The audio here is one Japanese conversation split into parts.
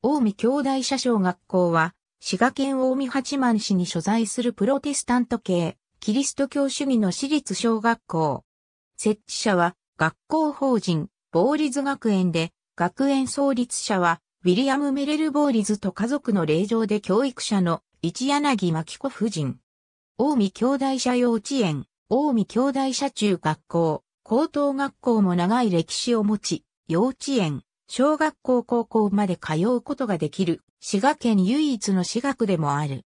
近江兄弟社小学校は、滋賀県近江八幡市に所在するプロテスタント系、キリスト教主義の私立小学校。設置者は、学校法人、ボーリズ学園で、学園創立者は、ウィリアム・メレル・ボーリズと家族の令嬢で教育者の、一柳牧子夫人。近江兄弟社幼稚園、近江兄弟社中学校、高等学校も長い歴史を持ち、幼稚園、小学校高校まで通うことができる、滋賀県唯一の私学でもある。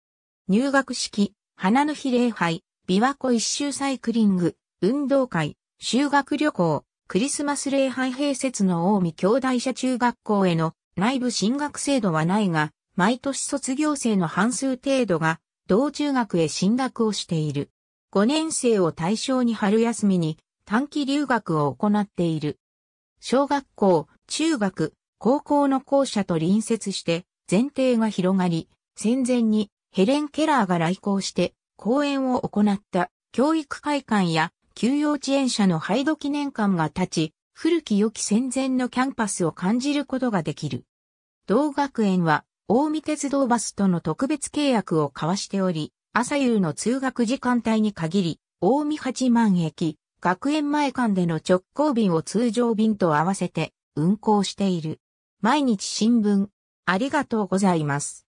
入学式、花の日礼拝、琵琶湖一周サイクリング、運動会、修学旅行、クリスマス礼拝併設の大見兄弟社中学校への内部進学制度はないが、毎年卒業生の半数程度が同中学へ進学をしている。5年生を対象に春休みに短期留学を行っている。小学校、中学、高校の校舎と隣接して前提が広がり、戦前にヘレン・ケラーが来校して講演を行った教育会館や休養遅園舎の廃土記念館が立ち、古き良き戦前のキャンパスを感じることができる。同学園は、大見鉄道バスとの特別契約を交わしており、朝夕の通学時間帯に限り、大見八幡駅、学園前間での直行便を通常便と合わせて、運行している。毎日新聞、ありがとうございます。